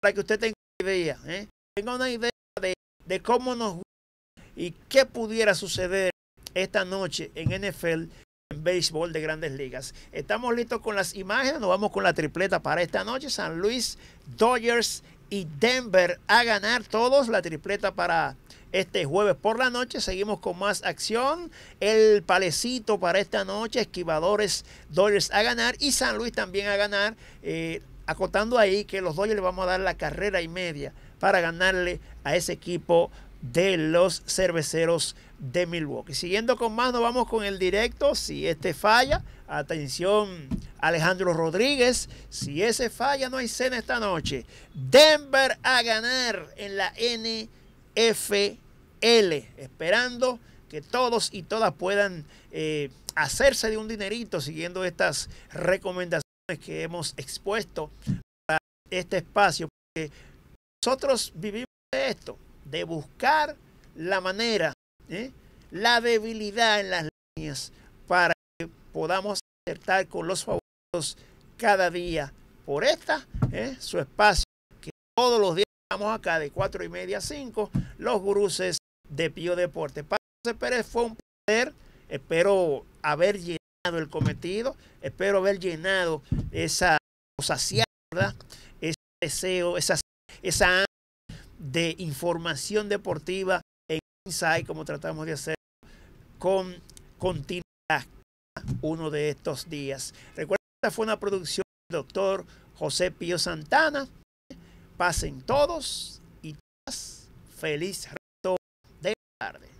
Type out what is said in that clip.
para que usted tenga una idea, ¿eh? tenga una idea de, cómo nos y qué pudiera suceder esta noche en NFL en béisbol de grandes ligas. Estamos listos con las imágenes, nos vamos con la tripleta para esta noche. San Luis, Dodgers y Denver a ganar todos la tripleta para este jueves por la noche. Seguimos con más acción. El palecito para esta noche, esquivadores, Dodgers a ganar y San Luis también a ganar. Eh, acotando ahí que los Dodgers le vamos a dar la carrera y media para ganarle a ese equipo de los cerveceros de Milwaukee. Siguiendo con más, nos vamos con el directo. Si este falla, atención Alejandro Rodríguez. Si ese falla, no hay cena esta noche. Denver a ganar en la NFL. Esperando que todos y todas puedan eh, hacerse de un dinerito siguiendo estas recomendaciones que hemos expuesto para este espacio, porque nosotros vivimos de esto, de buscar la manera, ¿eh? la debilidad en las líneas para que podamos acertar con los favoritos cada día por esta, ¿eh? su espacio, que todos los días estamos acá de cuatro y media a 5, los guruses de Pío Deporte. Para José Pérez fue un placer, espero haber llegado el cometido, espero haber llenado esa saciada, ese deseo, esa, esa de información deportiva en Insight, como tratamos de hacer con continuidad uno de estos días. Recuerda que esta fue una producción del doctor José Pío Santana. Pasen todos y todas feliz resto de tarde.